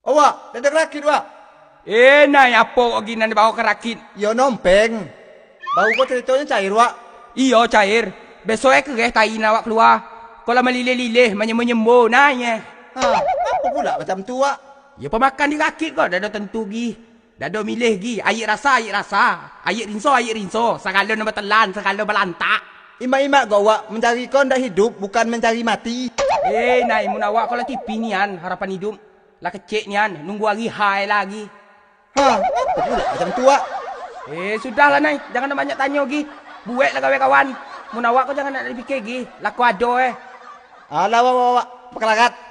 Awak, dah dah rakit awak? Eh, nak apa kau nanti bawa kerakit. rakit? Ya, nompeng. Bau kau yang cair, wa? Iya, cair. Besok aku eh, kereh tayi nak awak keluar. Kau lama lilih-lilih, menyembo-nyembo, nanya. Eh. Ha, apa pula macam tua. awak? Ya, pemakan di kaki kau, dah dah tentu gi. Dah dah milih gi. Air rasa, air rasa. Air rinso, air rinso. Sekalau nak telan, sekalau berlantak. ima imak kau, awak. Mencari kau dah hidup, bukan mencari mati. Eh, nak imun awak, kau lah tipi ni, an. Harapan hidup lah kecik ni nunggu hari high lagi. Ha, betul lah macam tua. Eh, sudahlah naik. Jangan banyak tanya lagi. Buatlah kawan kawan. Mun awak kau jangan nak fikir lagi. Laku ado eh. Alah, awak, awak, awak. Perkelakat.